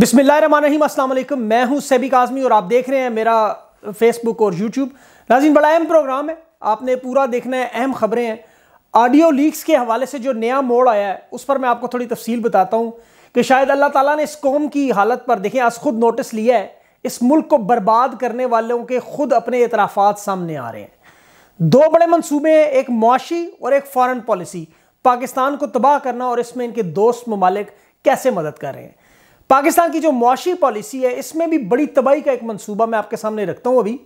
बिस्मिल्लाम असलम मैं हूं सैबिक आजमी और आप देख रहे हैं मेरा फेसबुक और यूट्यूब नाजिन बड़ा अहम प्रोग्राम है आपने पूरा देखना है अहम खबरें हैं ऑडियो लीक्स के हवाले से जो नया मोड़ आया है उस पर मैं आपको थोड़ी तफसील बताता हूँ कि शायद अल्लाह ताला ने इस कौम की हालत पर देखें आज खुद नोटिस लिया है इस मुल्क को बर्बाद करने वालों के खुद अपने इतराफ़ात सामने आ रहे हैं दो बड़े मनसूबे हैं एक मुआशी और एक फ़ॉरन पॉलिसी पाकिस्तान को तबाह करना और इसमें इनके दोस्त ममालिक कैसे मदद कर रहे हैं पाकिस्तान की जो मुआशी पॉलिसी है इसमें भी बड़ी तबाही का एक मनसूबा मैं आपके सामने रखता हूँ अभी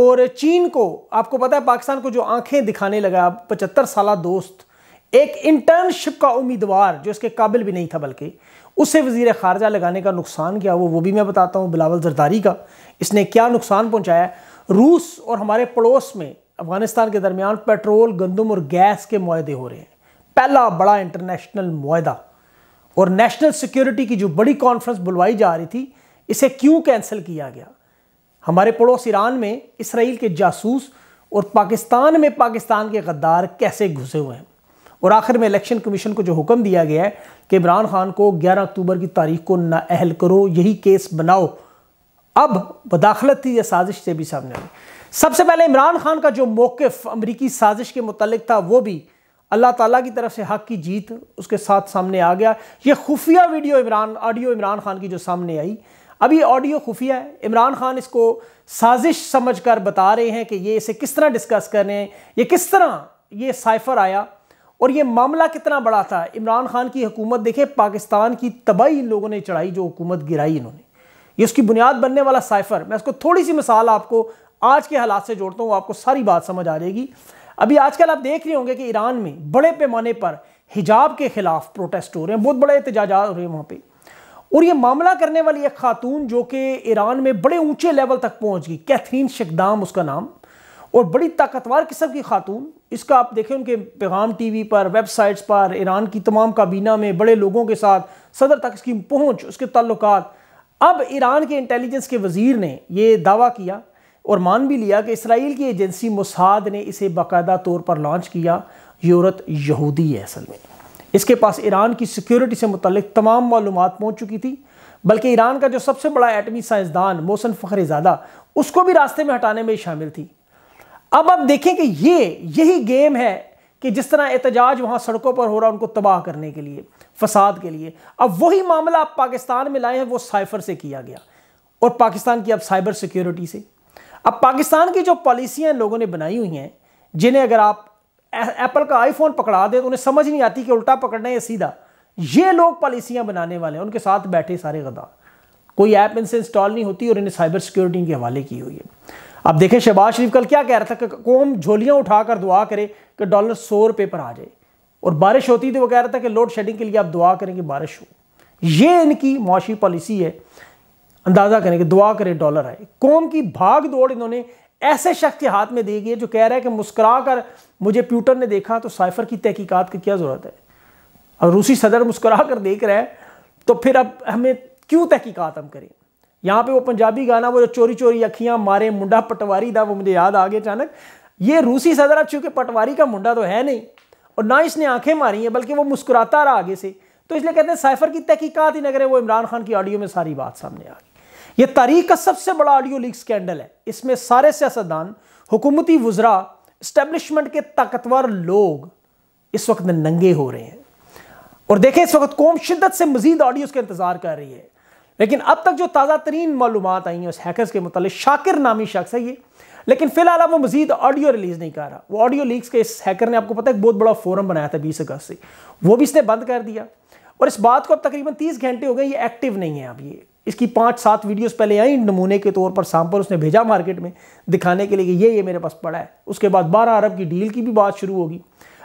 और चीन को आपको पता है पाकिस्तान को जो आंखें दिखाने लगा पचहत्तर साल दोस्त एक इंटर्नशिप का उम्मीदवार जो इसके काबिल भी नहीं था बल्कि उसे वजीर खारजा लगाने का नुकसान क्या वो वो भी मैं बताता हूँ बिलावल जरदारी का इसने क्या नुकसान पहुँचाया रूस और हमारे पड़ोस में अफगानिस्तान के दरमियान पेट्रोल गंदम और गैस के माहदे हो रहे हैं पहला बड़ा इंटरनेशनल माहा और नेशनल सिक्योरिटी की जो बड़ी कॉन्फ्रेंस बुलवाई जा रही थी इसे क्यों कैंसिल किया गया हमारे पड़ोस ईरान में इसराइल के जासूस और पाकिस्तान में पाकिस्तान के गद्दार कैसे घुसे हुए हैं और आखिर में इलेक्शन कमीशन को जो हुक्म दिया गया है कि इमरान खान को 11 अक्टूबर की तारीख को नाअहल करो यही केस बनाओ अब बदाखलत थी या साजिश से भी सामने आई सबसे पहले इमरान खान का जो मौकफ़ अमरीकी साजिश के मुतल था वो भी अल्लाह ताला की तरफ से हक की जीत उसके साथ सामने आ गया ये खुफिया वीडियो इमरान ऑडियो इमरान खान की जो सामने आई अभी ऑडियो खुफिया है इमरान खान इसको साजिश समझकर बता रहे हैं कि ये इसे किस तरह डिस्कस कर रहे हैं ये किस तरह ये साइफर आया और ये मामला कितना बड़ा था इमरान खान की हुकूमत देखे पाकिस्तान की तबाही इन लोगों ने चढ़ाई जो हुकूमत गिराई इन्होंने ये उसकी बुनियाद बनने वाला साइफर मैं इसको थोड़ी सी मिसाल आपको आज के हालात से जोड़ता हूँ आपको सारी बात समझ आ जाएगी अभी आजकल आप देख रहे होंगे कि ईरान में बड़े पैमाने पर हिजाब के खिलाफ प्रोटेस्ट हो रहे हैं बहुत बड़े एहतजाजा हो रहे हैं वहाँ पर और ये मामला करने वाली एक खातून जो कि ईरान में बड़े ऊंचे लेवल तक पहुँच गई कैथरीन शकदाम उसका नाम और बड़ी ताकतवर किस्म की खातून इसका आप देखें उनके पैगाम टीवी पर वेबसाइट्स पर ईरान की तमाम काबीना में बड़े लोगों के साथ सदर तक इसकी पहुँच उसके तल्लुत अब ईरान के इंटेलिजेंस के वजीर ने ये दावा किया और मान भी लिया कि इसराइल की एजेंसी मोसाद ने इसे बाकायदा तौर पर लॉन्च किया यूरत यहूदी है असल में इसके पास ईरान की सिक्योरिटी से मुतल तमाम मालूम पहुँच चुकी थी बल्कि ईरान का जो सबसे बड़ा एटमी साइंसदान मोहसन फ़खरजादा उसको भी रास्ते में हटाने में शामिल थी अब आप देखें कि ये यही गेम है कि जिस तरह एहतजाज वहाँ सड़कों पर हो रहा उनको तबाह करने के लिए फसाद के लिए अब वही मामला आप पाकिस्तान में लाए हैं वो साइफर से किया गया और पाकिस्तान की अब साइबर सिक्योरिटी से अब पाकिस्तान की जो पॉलिसियाँ लोगों ने बनाई हुई हैं जिन्हें अगर आप एप्पल का आईफोन पकड़ा दें तो उन्हें समझ नहीं आती कि उल्टा पकड़ना है या सीधा ये लोग पॉलिसियाँ बनाने वाले हैं उनके साथ बैठे सारे गदा कोई ऐप इनसे इंस्टॉल नहीं होती और इन्हें साइबर सिक्योरिटी के हवाले की हुई है अब देखें शहबाज शरीफ कल क्या कह रहा था कि कौम झोलियाँ उठाकर दुआ करे कि डॉलर सौ रुपये पर आ जाए और बारिश होती थी तो वो कह रहा था कि लोड शेडिंग के लिए आप दुआ करें कि बारिश हो ये इनकी मुआशी पॉलिसी है अंदाज़ा करें कि दुआ करें डॉलर आए कौम की भाग दौड़ इन्होंने ऐसे शख्स के हाथ में दे गई है जो कह रहा है कि मुस्करा कर मुझे प्यूटर ने देखा तो साइफर की तहकीकात की क्या ज़रूरत है और रूसी सदर मुस्करा कर देख रहा है तो फिर अब हमें क्यों तहकीकात हम करें यहाँ पे वो पंजाबी गाना वो जो चोरी चोरी अखियाँ मारे मुंडा पटवारी था वो मुझे याद आ गया अचानक ये रूसी सदर अब चूंकि पटवारी का मुंडा तो है नहीं और ना इसने आंखें मारी हैं बल्कि वो मुस्कुराता रहा आगे से तो इसलिए कहते हैं साइफर की तहकीकात ही न करें वो इमरान खान की ऑडियो में सारी बात सामने आ गई यह तारीख का सबसे बड़ा ऑडियो लीक स्कैंडल है इसमें सारे सियासतदान हुकूमती वजरा इस्टेब्लिशमेंट के ताकतवर लोग इस वक्त नंगे हो रहे हैं और देखें इस वक्त कौम शिद्दत से मजीद ऑडियोज का इंतजार कर रही है लेकिन अब तक जो ताज़ा तरीन मालूम आई हैं उस हैकर्स के मुतल शाकिर नामी शख्स है ये लेकिन फिलहाल अब वो मजीद ऑडियो रिलीज़ नहीं कर रहा वो ऑडियो लीक्स के इस हैकर ने आपको पता है एक बहुत बड़ा फोरम बनाया था बीस अगस्त से वो भी इसने बंद कर दिया और इस बात को अब तकरीबन तीस घंटे हो गए ये एक्टिव नहीं है अब ये इसकी पाँच सात वीडियोस पहले आई नमूने के तौर पर सैंपल उसने भेजा मार्केट में दिखाने के लिए कि ये ये मेरे पास पड़ा है उसके बाद बारह अरब की डील की भी बात शुरू होगी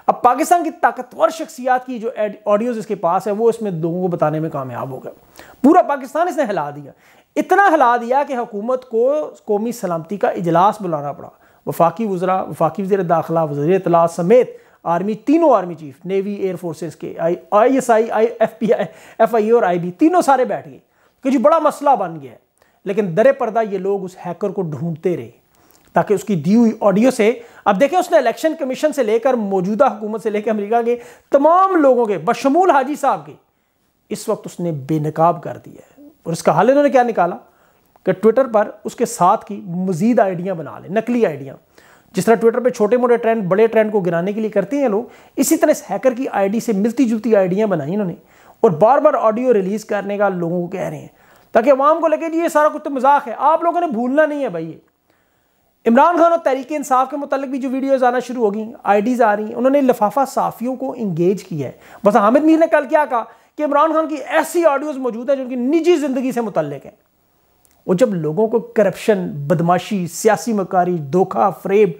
अब पाकिस्तान की ताकतवर शख्सियात की जो ऑडियोज इसके पास है वो इसमें लोगों को बताने में कामयाब हो गया पूरा पाकिस्तान इसने हिला दिया इतना हिला दिया कि हुकूमत को कौमी सलामती का इजलास बुलाना पड़ा वफाकी वजरा वफाकी वजी दाखिला वजी अतला समेत आर्मी तीनों army chief navy air forces के I I S I I F P I F I और आई बी तीनों सारे बैठ गए कि जी बड़ा मसला बन गया है लेकिन दरे पर्दा ये लोग उस हैकर को ढूंढते रहे ताकि उसकी दी हुई ऑडियो से अब देखें उसने इलेक्शन कमीशन से लेकर मौजूदा हुकूमत से लेकर अमेरिका के तमाम लोगों के बशमूल हाजी साहब के इस वक्त उसने बेनकाब कर दिया है और इसका हाल इन्होंने क्या निकाला कि ट्विटर पर उसके साथ की मजीद आइडियाँ बना लें नकली आइडियाँ जिस तरह ट्विटर पे छोटे मोटे ट्रेंड बड़े ट्रेंड को गिराने के लिए करते हैं लोग इसी तरह इस हैकर की आईडी से मिलती जुलती आइडियाँ बनाई इन्होंने और बार बार ऑडियो रिलीज़ करने का लोगों को कह रहे हैं ताकि अवाम को लगे कि ये सारा कुछ तो मजाक है आप लोगों ने भूलना नहीं है भाई ये इमरान खान और तहरीक इंसाफ के मुतल भी जो वीडियोज़ आना शुरू हो गई आईडीज़ आ रही हैं उन्होंने लफाफा साफियों को इंगेज किया है बस हामिद मीर ने कल क्या कहा कि इमरान खान की ऐसी ऑडियोज़ मौजूद हैं जो उनकी निजी ज़िंदगी से मुतलक हैं और जब लोगों को करप्शन बदमाशी सियासी मकारी धोखा फ्रेब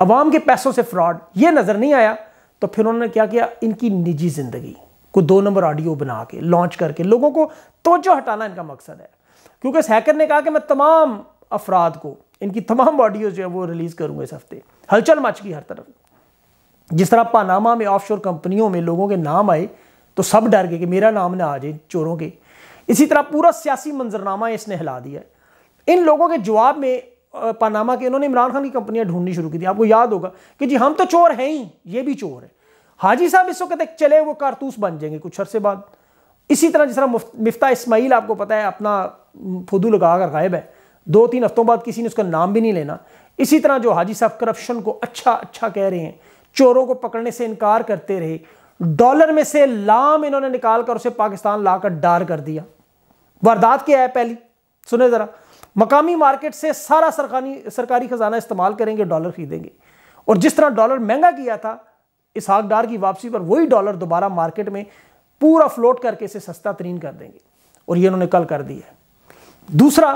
अवाम के पैसों से फ्रॉड ये नज़र नहीं आया तो फिर उन्होंने क्या किया इनकी निजी ज़िंदगी को दो नंबर ऑडियो बना के लॉन्च करके लोगों को तोजो हटाना इनका मकसद है क्योंकि इस हैकर ने कहा कि मैं तमाम अफराद को इनकी तमाम ऑडियो जो है वो रिलीज़ करूंगा इस हफ्ते हलचल मच गई हर तरफ जिस तरह पानामा में ऑफशोर कंपनियों में लोगों के नाम आए तो सब डर गए कि मेरा नाम ना आ जाए चोरों के इसी तरह पूरा सियासी मंजरनामा इसने हिला दिया है इन लोगों के जवाब में पानामा के उन्होंने इमरान खान की कंपनियां ढूंढनी शुरू की थी आपको याद होगा कि जी हम तो चोर हैं ही ये भी चोर है हाजी साहब इस वक्त एक चले वो कारतूस बन जाएंगे कुछ अरसे बाद इसी तरह जिस तरह मिफ्ता इस्माइल आपको पता है अपना फुदू लगा कर गायब है दो तीन हफ्तों बाद किसी ने उसका नाम भी नहीं लेना इसी तरह जो हाजी साहब करप्शन को अच्छा अच्छा कह रहे हैं चोरों को पकड़ने से इनकार करते रहे डॉलर में से लाम इन्होंने निकाल कर उसे पाकिस्तान लाकर डार कर दिया वारदात क्या है पहली सुने ज़रा मकामी मार्केट से सारा सरकारी सरकारी ख़जाना इस्तेमाल करेंगे डॉलर खरीदेंगे और जिस तरह डॉलर महंगा किया था इस हाकडार की वापसी पर वही डॉलर दोबारा मार्केट में पूरा फ्लोट करके इसे सस्ता तरीन कर देंगे और ये उन्होंने कल कर दी है दूसरा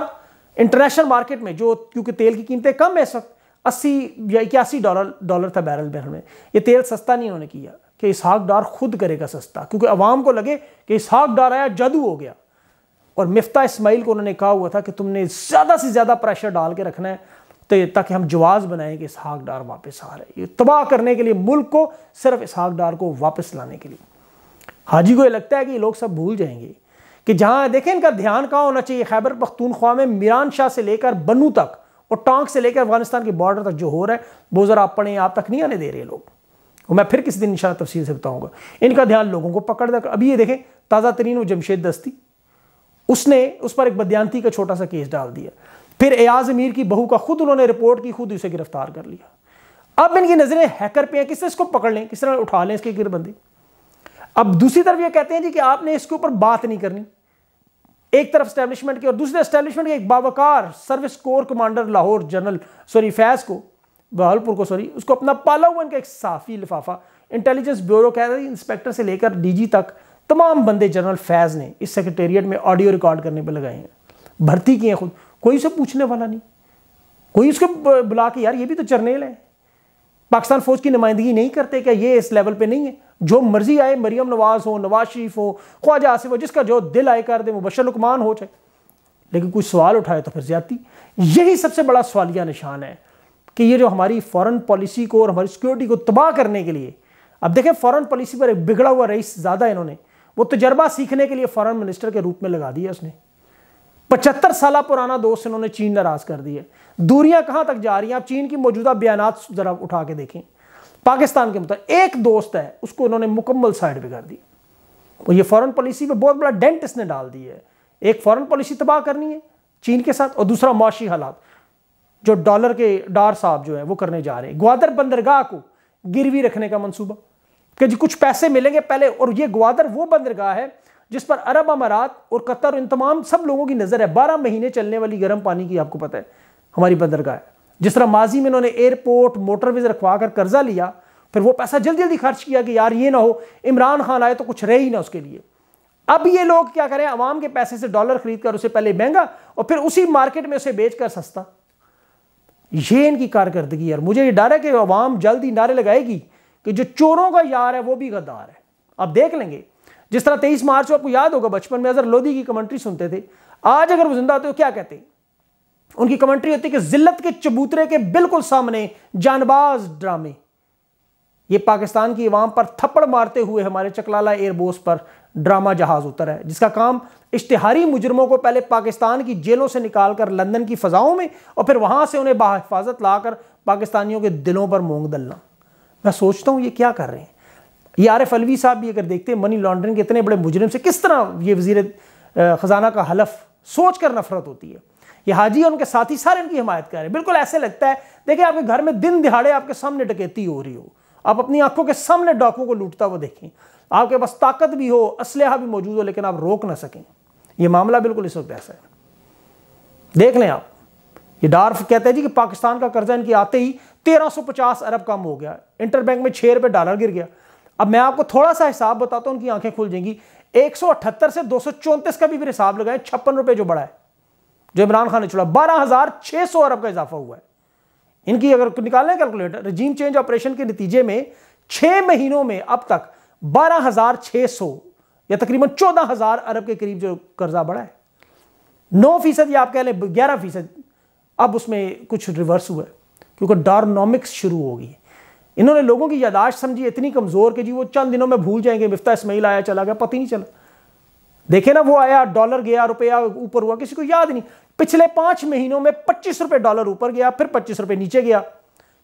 इंटरनेशनल मार्केट में जो क्योंकि तेल की कीमतें कम है इस वक्त अस्सी या इक्यासी डॉलर डॉलर था बैरल बैरल में ये तेल सस्ता नहीं उन्होंने किया कि इसहाक डार खुद करेगा सस्ता क्योंकि अवाम को लगे कि इसहाक डार आया जादू हो गया और मिफ्ता इस्माइल को उन्होंने कहा हुआ था कि तुमने ज़्यादा से ज़्यादा प्रेशर डाल के रखना है तो ताकि हम जवाज बनाएं कि इसहाक डार वापस आ रहे ये तबाह करने के लिए मुल्क को सिर्फ इसहाक डार को वापस लाने के लिए हाजी को ये लगता है कि ये लोग सब भूल जाएंगे कि जहाँ देखें इनका ध्यान कहाँ होना चाहिए खैबर पख्तूनख्वा में मीरान शाह से लेकर बनू तक और टोंक से लेकर अफगानिस्तान के बॉर्डर तक जो हो रहा है वो ज़रा आप पढ़ें आप तक नहीं आने दे रहे लोग और मैं फिर किसी दिन इंशाल्लाह तफसील से बताऊँगा इनका ध्यान लोगों को पकड़ तक अभी ये देखें ताज़ा तरीन वो जमशेद दस्ती उसने उस पर एक बदयांती का छोटा सा केस डाल दिया फिर एयाज अमीर की बहू का खुद उन्होंने रिपोर्ट की खुद उसे गिरफ्तार कर लिया अब इनकी नज़रें हैकर पे हैं किस तरह इसको पकड़ लें किस तरह उठा लें इसके गिरबंदी अब दूसरी तरफ ये कहते हैं जी कि आपने इसके ऊपर बात नहीं करनी एक तरफ स्टैब्लिशमेंट की और दूसरे स्टैब्लिशमेंट के एक बावकार service corps commander Lahore general sorry Faiz को बहालपुर को सॉरी उसको अपना पाला हुआ इनका एक साफ़ी लिफाफा इंटेलिजेंस ब्यूरो कह रहे है इंस्पेक्टर से लेकर डीजी तक तमाम बंदे जनरल फैज़ ने इस सेक्रेटेरिएट में ऑडियो रिकॉर्ड करने पर लगाए हैं भर्ती किए खुद कोई उसे पूछने वाला नहीं कोई उसको बुला के यार ये भी तो जर्नेल है पाकिस्तान फौज की नुमाइंदगी नहीं करते क्या ये इस लेवल पे नहीं है जो मर्जी आए मरियम नवाज हो नवाज शरीफ हो ख्वाजा आसिफ हो जिसका जो दिल आए कर दे मुबशर लुकमान हो जाए लेकिन कोई सवाल उठाए तो फिर ज्यादा यही सबसे बड़ा सवालिया निशान है कि ये जो हमारी फॉरेन पॉलिसी को और हमारी सिक्योरिटी को तबाह करने के लिए अब देखें फॉरेन पॉलिसी पर एक बिगड़ा हुआ रईस ज़्यादा इन्होंने वो तजर्बा सीखने के लिए फॉरेन मिनिस्टर के रूप में लगा दिया उसने पचहत्तर साल पुराना दोस्त इन्होंने चीन नाराज कर दिया दूरियां कहां तक जा रही हैं आप चीन की मौजूदा बयान जरा उठा के देखें पाकिस्तान के मुताबिक एक दोस्त है उसको इन्होंने मुकम्मल साइड पर कर दी और ये फॉरेन पॉलिसी में बहुत बड़ा डेंट इसने डाल दी है एक फॉरेन पॉलिसी तबाह करनी है चीन के साथ और दूसरा माशी हालात जो डॉलर के डार साहब जो है वो करने जा रहे हैं ग्वादर बंदरगाह को गिरवी रखने का मनसूबा कि जी कुछ पैसे मिलेंगे पहले और ये ग्वादर वो बंदरगाह है जिस पर अरब अमारात और कतर इन तमाम सब लोगों की नज़र है बारह महीने चलने वाली गर्म पानी की आपको पता है हमारी बंदरगाह है जिस तरह माजी में इन्होंने एयरपोर्ट मोटरवेज रखवा कर कर्जा लिया फिर वो पैसा जल्दी जल्दी खर्च किया कि यार ये ना हो इमरान खान आए तो कुछ रहे ही ना उसके लिए अब ये लोग क्या करें आवाम के पैसे से डॉलर खरीद कर उसे पहले महंगा और फिर उसी मार्केट में उसे बेच कर सस्ता ये इनकी कारकर्दगी यार मुझे ये डर है कि आवाम जल्द ही नारे लगाएगी कि जो चोरों का यार है वो भी गद्दार है आप देख लेंगे जिस तरह तेईस मार्च को आपको याद होगा बचपन में अजहर लोधी की कमेंट्री सुनते थे आज अगर वो जिंदा होते हो तो क्या कहते उनकी कमेंट्री होती है कि जिल्लत के चबूतरे के बिल्कुल सामने जानबाज ड्रामे ये पाकिस्तान की इवाम पर थप्पड़ मारते हुए हमारे चकलाला एयरबोस पर ड्रामा जहाज उतर है जिसका काम इश्तिहारी मुजरमों को पहले पाकिस्तान की जेलों से निकालकर लंदन की फ़जाओं में और फिर वहां से उन्हें बाहिफाजत लाकर पाकिस्तानियों के दिलों पर मूंग दलना मैं सोचता हूँ ये क्या कर रहे हैं ये आर एफ अलवी साहब भी अगर देखते हैं मनी लॉन्ड्रिंग के इतने बड़े मुजरिम से किस तरह ये वजीर ख़जाना का हलफ सोच कर नफरत होती है ये हाजी और उनके साथी सारे इनकी हिमायत कर रहे हैं बिल्कुल ऐसे लगता है देखिए आपके घर में दिन दिहाड़े आपके सामने डकैती हो रही हो आप अपनी आंखों के सामने डाकुओं को लूटता हुआ देखें आपके पास ताकत भी हो असलहा भी मौजूद हो लेकिन आप रोक ना सकें ये मामला बिल्कुल इस वक्त ऐसा है देख लें आप ये डार्फ कहते हैं जी कि पाकिस्तान का कर्जा इनकी आते ही 1350 अरब कम हो गया इंटर बैंक में छः रुपये डॉलर गिर गया अब मैं आपको थोड़ा सा हिसाब बताता हूं उनकी आंखें खुल जाएंगी एक से दो का भी फिर हिसाब लगाए छप्पन रुपए जो बढ़ा है जो इमरान खान ने छोड़ा बारह हजार छह सौ अरब का इजाफा हुआ है इनकी अगर निकालें कैलकुलेटर रजीम चेंज ऑपरेशन के नतीजे में छह महीनों में अब तक बारह हजार छह सौ या तकरीबन चौदह हजार अरब के करीब जो कर्जा बढ़ा है नौ फीसद या आप कह लें ग्यारह फीसद अब उसमें कुछ रिवर्स हुआ है क्योंकि डार्नॉमिक्स शुरू हो गई है इन्होंने लोगों की यादाश्त समझी इतनी कमज़ोर कि जी वो चंद दिनों में भूल जाएंगे मिफ्ता इसमाइल आया चला गया पता ही नहीं चला देखे ना वो आया डॉलर गया रुपया ऊपर हुआ किसी को याद नहीं पिछले पांच महीनों में पच्चीस रुपये डॉलर ऊपर गया फिर पच्चीस रुपये नीचे गया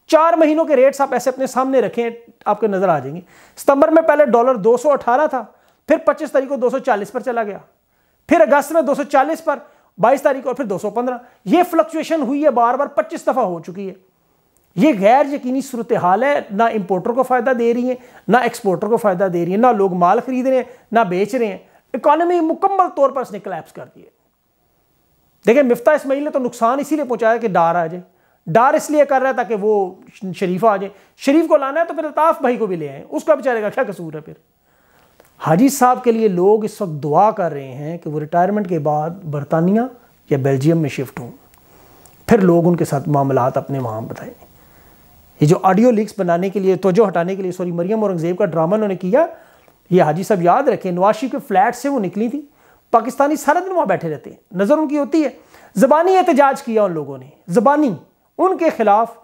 चार महीनों के रेट्स आप ऐसे अपने सामने रखें आपके नज़र आ जाएंगे सितंबर में पहले डॉलर 218 था फिर 25 तारीख को 240 पर चला गया फिर अगस्त में 240 पर 22 तारीख और फिर 215 ये फ्लक्चुएशन हुई है बार बार 25 दफ़ा हो चुकी है ये गैर यकीनी सूरत हाल है ना इम्पोर्टर को फ़ायदा दे रही है ना एक्सपोर्टर को फ़ायदा दे रही है ना लोग माल खरीद रहे हैं ना बेच रहे हैं इकानमी मुकम्मल तौर पर इसने कलेप्स कर दिए देखिए मिफ्ता इसमाइल ने तो नुकसान इसीलिए पहुँचाया कि डार आ जाए डार इसलिए कर रहा है ताकि वो शरीफ आ जाए शरीफ को लाना है तो फिर अल्ताफ़ भाई को भी ले आए उसका बेचारे का क्या कसूर है फिर हाजी साहब के लिए लोग इस वक्त दुआ कर रहे हैं कि वो रिटायरमेंट के बाद बरतानिया या बेल्जियम में शिफ्ट हों फिर लोग उनके साथ मामला अपने वहाँ बताएँ ये जो ऑडियो लिंक्स बनाने के लिए तोजो हटाने के लिए सॉरी मरियम औरंगजेब का ड्रामा उन्होंने किया ये हाजी साहब याद रखें नवाशी के फ्लैट से वो निकली थी पाकिस्तानी सारा दिन वहाँ बैठे रहते हैं नज़र उनकी होती है ज़बानी एहतजाज किया उन लोगों ने ज़बानी उनके खिलाफ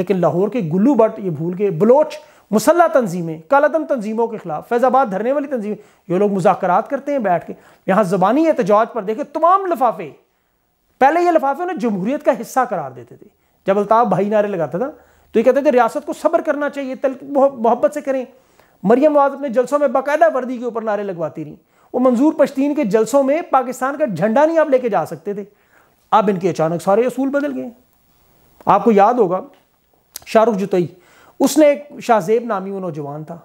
लेकिन लाहौर के गुल्लू भट्ट ये भूल के बलोच मुसल्ला तंजीमें कालादम तंजीमों के खिलाफ फैज़ाबाद धरने वाली तंजीमें ये लोग मुजाकरात करते हैं बैठ के यहाँ ज़बानी एहतजाज पर देखे तमाम लफाफे पहले ये लफाफे उन्हें जमहूरीत का हिस्सा करार देते थे जब अलताफ़ भाई नारे लगाता था तो ये कहते थे रियासत को सब्र करना चाहिए तल मोहब्बत से करें मरियम नवाज अपने जलसों में बाकायदा वर्दी के ऊपर नारे लगवाती रहीं वो मंजूर पश्तीन के जलसों में पाकिस्तान का झंडा नहीं आप लेके जा सकते थे अब इनके अचानक सारे असूल बदल गए आपको याद होगा शाहरुख जुतई उसने एक शाहजेब नामी वो नौजवान था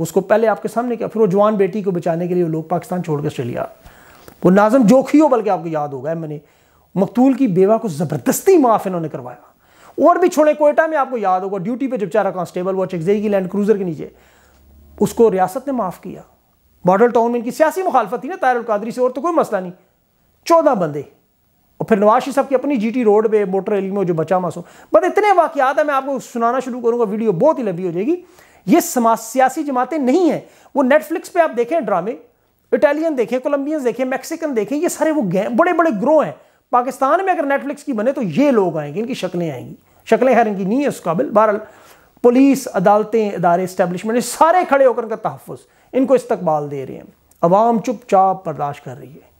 उसको पहले आपके सामने किया फिर वो जवान बेटी को बचाने के लिए वो लोग पाकिस्तान छोड़कर ऑस्ट्रेलिया वो नाजम जोखी हो बल्कि आपको याद होगा मैंने मकतूल की बेवा को ज़बरदस्ती माफ़ इन्होंने करवाया और भी छोड़े कोयटा में आपको याद होगा ड्यूटी पे जब चारा कांस्टेबल वो चेक की लैंड क्रूजर के नीचे उसको रियासत ने माफ़ किया बॉर्डर टाउन में इनकी सियासी मुखालफत थी ना तायर कादरी से और तो कोई मसला नहीं चौदह बंदे और फिर नवाज शरीफ साहब की अपनी जीटी रोड पे मोटर रैली में जो बचा हो बट इतने वाकियात है मैं आपको सुनाना शुरू करूंगा वीडियो बहुत ही लंबी हो जाएगी ये समाज सियासी जमातें नहीं हैं वो नेटफ्लिक्स पे आप देखें ड्रामे इटालियन देखें कोलंबियंस देखें मैक्सिकन देखें ये सारे वो बड़े बड़े ग्रो हैं पाकिस्तान में अगर नेटफ्लिक्स की बने तो ये लोग आएंगे इनकी शक्लें आएंगी शक्लें खैर इनकी नहीं है उस काबिल बहरहाल पुलिस अदालतें इदारे इस्टेबलिशमेंट सारे खड़े होकर इनका तहफ़ इनको इस्तकबाल दे रहे हैं अवाम चुपचाप बर्दाश्त कर रही है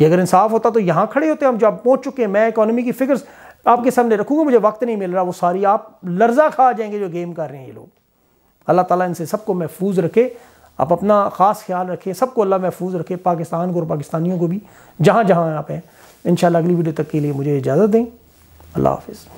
ये अगर इंसाफ होता तो यहाँ खड़े होते हम जब पहुँच चुके हैं मैं इकानमी की फिगर्स आपके सामने रखूँगा मुझे वक्त नहीं मिल रहा वो सारी आप लर्जा खा जाएंगे जो गेम कर रहे हैं ये लोग अल्लाह ताला इनसे सबको महफूज रखे आप अपना ख़ास ख्याल रखें सबको अल्लाह महफूज रखे पाकिस्तान को और पाकिस्तानियों को भी जहाँ जहाँ आप हैं इन अगली वीडियो तक के लिए मुझे इजाज़त दें अल्लाह हाफिज़